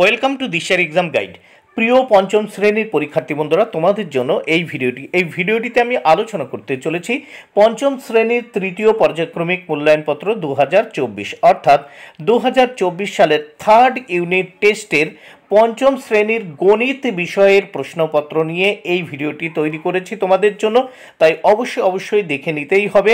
welcome to দিশার exam guide প্রিয় পঞ্চম শ্রেণীর পরীক্ষার্থী বন্ধুরা তোমাদের জন্য এই ভিডিওটি এই ভিডিওটিতে আমি আলোচনা করতে চলেছি পঞ্চম শ্রেণীর তৃতীয় পর্যায়ক্রমিক মূল্যায়নপত্র দু অর্থাৎ দু সালের থার্ড ইউনিট টেস্টের পঞ্চম শ্রেণীর গণিত বিষয়ের প্রশ্নপত্র নিয়ে এই ভিডিওটি তৈরি করেছি তোমাদের জন্য তাই অবশ্যই অবশ্যই দেখে নিতেই হবে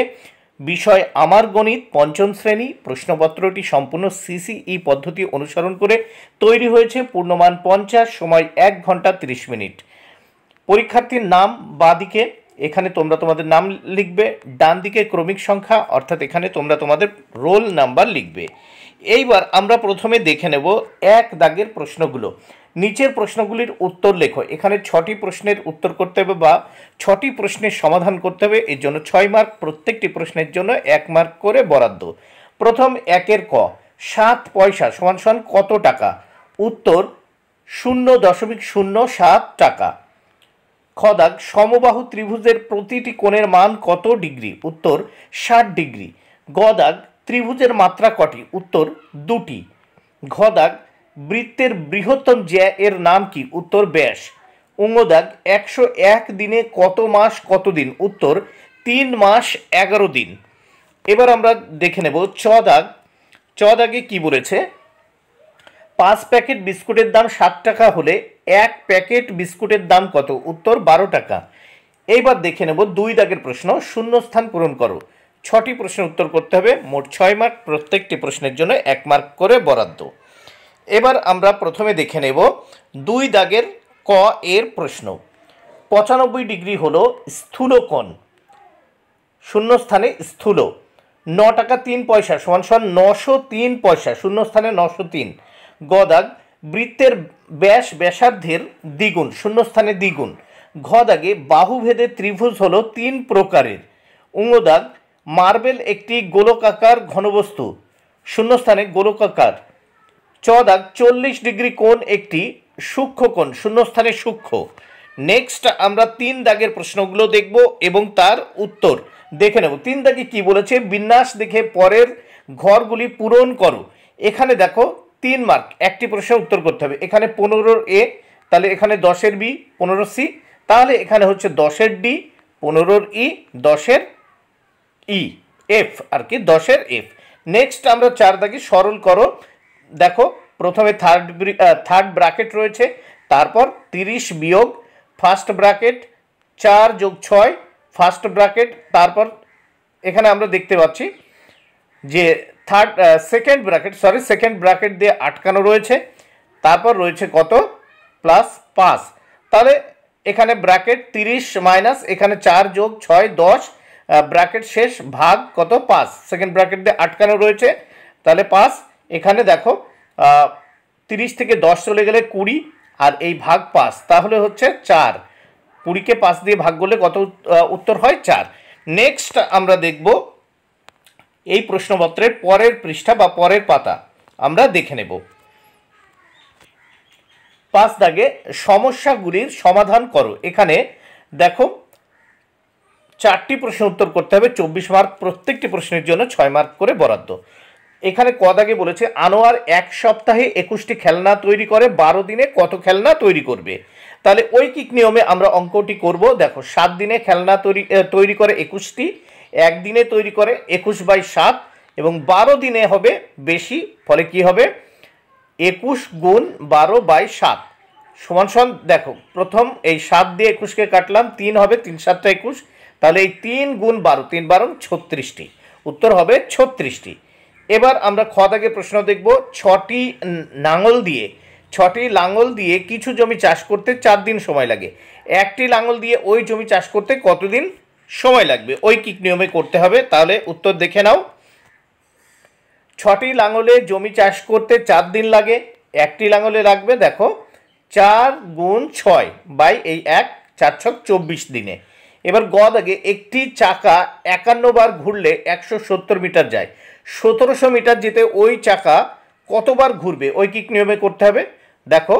বিষয় আমার গণিত পঞ্চম শ্রেণী প্রশ্নপত্রটি সম্পূর্ণ সিসিই পদ্ধতি অনুসরণ করে তৈরি হয়েছে পূর্ণমান পঞ্চাশ সময় এক ঘন্টা তিরিশ মিনিট পরীক্ষার্থীর নাম বাদিকে এখানে তোমরা তোমাদের নাম লিখবে ডান দিকে ক্রমিক সংখ্যা অর্থাৎ এখানে তোমরা তোমাদের রোল নাম্বার লিখবে এইবার আমরা প্রথমে দেখে নেব এক দাগের প্রশ্নগুলো নিচের প্রশ্নগুলির উত্তর লেখো এখানে ছটি প্রশ্নের উত্তর করতে হবে বা ছটি প্রশ্নের সমাধান করতে হবে এর জন্য ছয় মার্ক প্রত্যেকটি প্রশ্নের জন্য এক মার্ক করে বরাদ্দ প্রথম একের ক সাত পয়সা সমান সমান কত টাকা উত্তর শূন্য দশমিক শূন্য সাত টাকা খদাগ সমবাহু ত্রিভুজের প্রতিটি কোণের মান কত ডিগ্রি উত্তর ষাট ডিগ্রি গদাগ ত্রিভুজের মাত্রা কটি উত্তর দুটি ঘদাগ বৃত্তের বৃহত্তম জ্যা এর নাম কি উত্তর ব্যাস দাগ একশো এক দিনে কত মাস কত দিন উত্তর তিন মাস এগারো দিন এবার আমরা দেখে নেব চ দাগ চ দাগে কী বলেছে পাঁচ প্যাকেট বিস্কুটের দাম ষাট টাকা হলে এক প্যাকেট বিস্কুটের দাম কত উত্তর বারো টাকা এইবার দেখে নেব দুই দাগের প্রশ্ন শূন্য স্থান পূরণ করো ছটি প্রশ্নের উত্তর করতে হবে মোট ছয় মার্ক প্রত্যেকটি প্রশ্নের জন্য এক মার্ক করে বরাদ্দ এবার আমরা প্রথমে দেখে নেব দুই দাগের ক এর প্রশ্ন পঁচানব্বই ডিগ্রি হলো স্থূলকোণ শূন্যস্থানে স্থূল ন টাকা তিন পয়সা সমান সমান নশো তিন পয়সা শূন্যস্থানে নশো তিন গদাগ বৃত্তের ব্যাস ব্যাসার্ধের দ্বিগুণ শূন্যস্থানে দ্বিগুণ ঘ বাহুভেদে ত্রিভুজ হলো তিন প্রকারের উঙ্গদাগ মার্বেল একটি গোলকাকার ঘনবস্তু শূন্যস্থানে গোলকাকার চ দাগ চল্লিশ ডিগ্রি কোণ একটি সূক্ষ্মকোণ শূন্যস্থানে সূক্ষ্ম নেক্সট আমরা তিন দাগের প্রশ্নগুলো দেখব এবং তার উত্তর দেখে নেব তিন দাগে কি বলেছে বিন্যাস দেখে পরের ঘরগুলি পূরণ করো এখানে দেখো তিন মার্ক একটি প্রশ্নের উত্তর করতে হবে এখানে পনেরোর এ তাহলে এখানে দশের বি পনেরো সি তাহলে এখানে হচ্ছে দশের ডি পনেরোর ই দশের ই এফ আর কি দশের এফ নেক্সট আমরা চার দাগে সরল করো দেখো প্রথমে থার্ড থার্ড ব্র্যাকেট রয়েছে তারপর তিরিশ বিয়োগ ফার্স্ট ব্র্যাকেট চার যোগ ছয় ফার্স্ট ব্র্যাকেট তারপর এখানে আমরা দেখতে পাচ্ছি যে third second bracket sorry second bracket দিয়ে আটকানো রয়েছে তারপর রয়েছে কত প্লাস পাঁচ তাহলে এখানে ব্র্যাকেট তিরিশ মাইনাস এখানে চার যোগ ছয় দশ ব্র্যাকেট শেষ ভাগ কত পাঁচ সেকেন্ড ব্র্যাকেট দিয়ে আটকানো রয়েছে তাহলে পাঁচ এখানে দেখো তিরিশ থেকে দশ চলে গেলে কুড়ি আর এই ভাগ পাঁচ তাহলে হচ্ছে চার কুড়িকে পাঁচ দিয়ে ভাগ করলে কত উত্তর হয় চার নেক্সট আমরা দেখব এই প্রশ্নপত্রের পরের পৃষ্ঠা বা পরের পাতা আমরা দেখে নেব পাঁচ দাগে সমস্যাগুলির সমাধান করো এখানে দেখো চারটি প্রশ্ন উত্তর করতে হবে চব্বিশ মার্ক প্রত্যেকটি প্রশ্নের জন্য ছয় মার্ক করে বরাদ্দ এখানে আগে বলেছে আনোয়ার এক সপ্তাহে একুশটি খেলনা তৈরি করে বারো দিনে কত খেলনা তৈরি করবে তাহলে ঐকিক নিয়মে আমরা অঙ্কটি করব দেখো সাত দিনে খেলনা তৈরি তৈরি করে একুশটি একদিনে তৈরি করে একুশ বাই সাত এবং বারো দিনে হবে বেশি ফলে কি হবে একুশ গুণ বারো বাই সাত সমান সমান দেখো প্রথম এই সাত দিয়ে একুশকে কাটলাম তিন হবে তিন সাতটা একুশ তাহলে এই তিন গুণ বারো তিন বারো ছত্রিশটি উত্তর হবে ছত্রিশটি এবার আমরা খ প্রশ্ন দেখব ছটি নাঙল দিয়ে ছটি লাঙল দিয়ে কিছু জমি চাষ করতে চার দিন সময় লাগে একটি লাঙল দিয়ে ওই জমি চাষ করতে কতদিন সময় লাগবে ওই কিক নিয়মে করতে হবে তাহলে উত্তর দেখে নাও ছটি লাঙলে জমি চাষ করতে চার দিন লাগে একটি লাঙলে লাগবে দেখো চার গুণ ছয় বাই এই এক চার ছক চব্বিশ দিনে এবার গদ আগে একটি চাকা একান্নবার ঘুরলে একশো সত্তর মিটার যায় সতেরোশো মিটার যেতে ওই চাকা কতবার ঘুরবে ওই কিক নিয়মে করতে হবে দেখো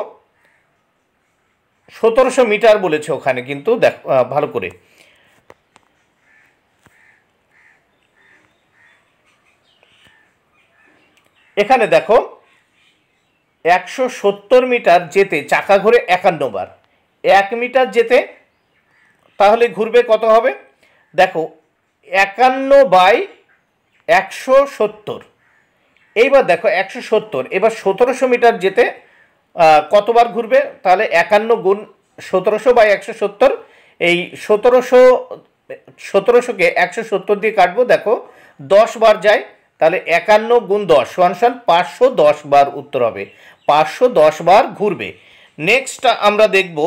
সতেরোশো মিটার বলেছে ওখানে কিন্তু দেখ ভালো করে এখানে দেখো একশো সত্তর মিটার যেতে চাকা ঘুরে একান্নবার এক মিটার যেতে তাহলে ঘুরবে কত হবে দেখো একান্ন বাই একশো সত্তর এইবার দেখো একশো সত্তর এবার সতেরোশো মিটার যেতে কতবার ঘুরবে তাহলে একান্ন গুণ সতেরোশো বা একশো সত্তর এই সতেরোশো সতেরোশোকে একশো সত্তর দিয়ে কাটবো দেখো দশ বার যায় তাহলে একান্ন গুণ দশ সমান পাঁচশো দশ বার উত্তর হবে পাঁচশো দশ বার ঘুরবে নেক্সট আমরা দেখবো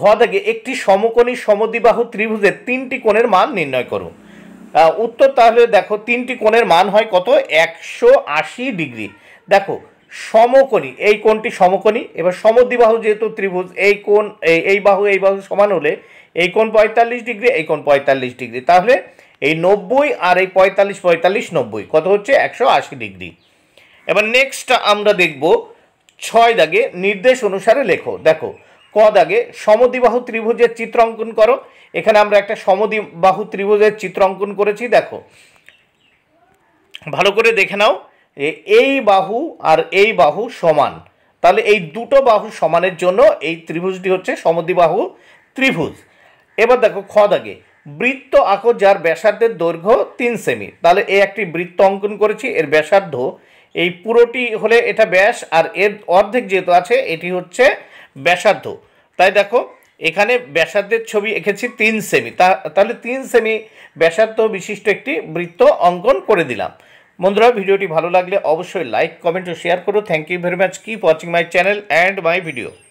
ঘ থেকে একটি সমকোণী সমদ্বিবাহু ত্রিভুজের তিনটি কোণের মান নির্ণয় করো উত্তর তাহলে দেখো তিনটি কোণের মান হয় কত একশো আশি ডিগ্রি দেখো সমকোণী এই কোণটি সমকোণী এবার সমদ্বিবাহু যেহেতু ত্রিভুজ এই কোণ এই বাহু এই বাহু সমান হলে এই কোণ পঁয়তাল্লিশ ডিগ্রি এই কোণ পঁয়তাল্লিশ ডিগ্রি তাহলে এই নব্বই আর এই পঁয়তাল্লিশ পঁয়তাল্লিশ নব্বই কত হচ্ছে একশো আশি ডিগ্রি এবার নেক্সট আমরা দেখব ছয় দাগে নির্দেশ অনুসারে লেখো দেখো পদ আগে সমদিবাহু ত্রিভুজের চিত্র অঙ্কন করো এখানে আমরা একটা সমদিবাহু ত্রিভুজের চিত্র অঙ্কন করেছি দেখো ভালো করে দেখে নাও এই বাহু আর এই বাহু সমান তাহলে এই দুটো বাহু সমানের জন্য এই ত্রিভুজটি হচ্ছে সমদিবাহু ত্রিভুজ এবার দেখো খ দাগে বৃত্ত আঁকো যার ব্যাসার্ধের দৈর্ঘ্য তিন সেমি তাহলে এই একটি বৃত্ত অঙ্কন করেছি এর ব্যাসার্ধ এই পুরোটি হলে এটা ব্যাস আর এর অর্ধেক যেহেতু আছে এটি হচ্ছে ব্যাসার্ধ তাই দেখো এখানে ব্যাসার্ধের ছবি এঁকেছি তিন সেমি তাহলে তিন সেমি ব্যাসার্ধ বিশিষ্ট একটি বৃত্ত অঙ্কন করে দিলাম বন্ধুরা ভিডিওটি ভালো লাগলে অবশ্যই লাইক কমেন্ট ও শেয়ার করো thank you very much keep watching my channel and my video